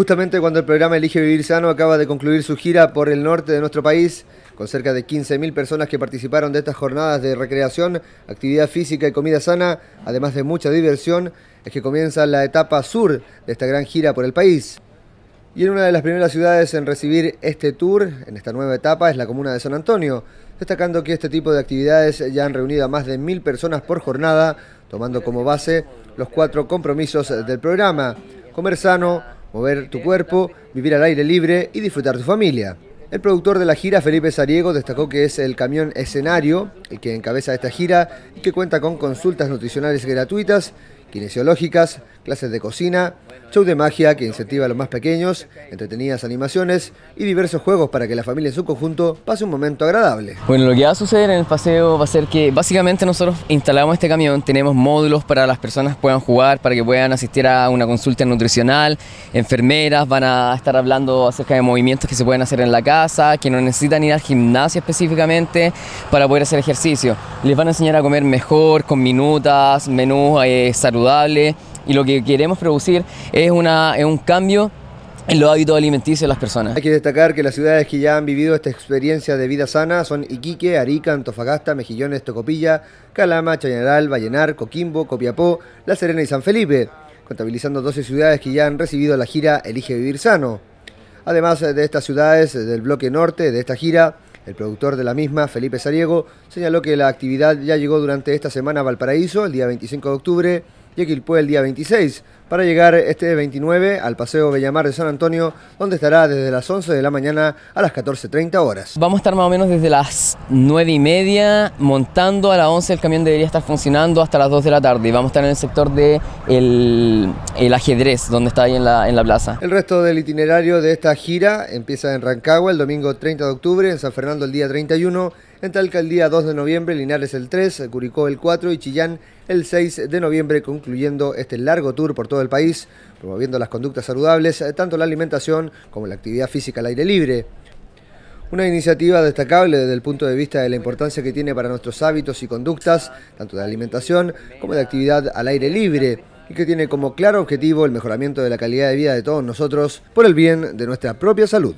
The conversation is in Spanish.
Justamente cuando el programa Elige Vivir Sano acaba de concluir su gira por el norte de nuestro país, con cerca de 15.000 personas que participaron de estas jornadas de recreación, actividad física y comida sana, además de mucha diversión, es que comienza la etapa sur de esta gran gira por el país. Y en una de las primeras ciudades en recibir este tour, en esta nueva etapa, es la comuna de San Antonio, destacando que este tipo de actividades ya han reunido a más de mil personas por jornada, tomando como base los cuatro compromisos del programa, comer sano, mover tu cuerpo, vivir al aire libre y disfrutar tu familia. El productor de la gira, Felipe Sariego, destacó que es el camión escenario el que encabeza esta gira y que cuenta con consultas nutricionales gratuitas kinesiológicas, clases de cocina, show de magia que incentiva a los más pequeños, entretenidas animaciones y diversos juegos para que la familia en su conjunto pase un momento agradable. Bueno, lo que va a suceder en el paseo va a ser que básicamente nosotros instalamos este camión, tenemos módulos para las personas puedan jugar, para que puedan asistir a una consulta nutricional, enfermeras van a estar hablando acerca de movimientos que se pueden hacer en la casa, que no necesitan ir al gimnasio específicamente para poder hacer ejercicio. Les van a enseñar a comer mejor, con minutas, menús eh, y lo que queremos producir es, una, es un cambio en los hábitos alimenticios de las personas. Hay que destacar que las ciudades que ya han vivido esta experiencia de vida sana son Iquique, Arica, Antofagasta, Mejillones, Tocopilla, Calama, Chañaral, Vallenar, Coquimbo, Copiapó, La Serena y San Felipe, contabilizando 12 ciudades que ya han recibido la gira Elige Vivir Sano. Además de estas ciudades del bloque norte de esta gira, el productor de la misma, Felipe Sariego, señaló que la actividad ya llegó durante esta semana a Valparaíso, el día 25 de octubre, y el día 26 para llegar este 29 al Paseo Bellamar de San Antonio, donde estará desde las 11 de la mañana a las 14.30 horas. Vamos a estar más o menos desde las 9 y media, montando a las 11 el camión debería estar funcionando hasta las 2 de la tarde y vamos a estar en el sector de el, ajedrez, donde está ahí en en la plaza. El resto del itinerario de esta gira empieza en Rancagua el domingo 30 de octubre, en San Fernando el día 31, en el día 2 de noviembre, Linares el 3, Curicó el 4 y Chillán el 6 de noviembre, concluyendo este largo tour por todo el país, promoviendo las conductas saludables, eh, tanto la alimentación como la actividad física al aire libre. Una iniciativa destacable desde el punto de vista de la importancia que tiene para nuestros hábitos y conductas, tanto de alimentación como de actividad al aire libre, y que tiene como claro objetivo el mejoramiento de la calidad de vida de todos nosotros por el bien de nuestra propia salud.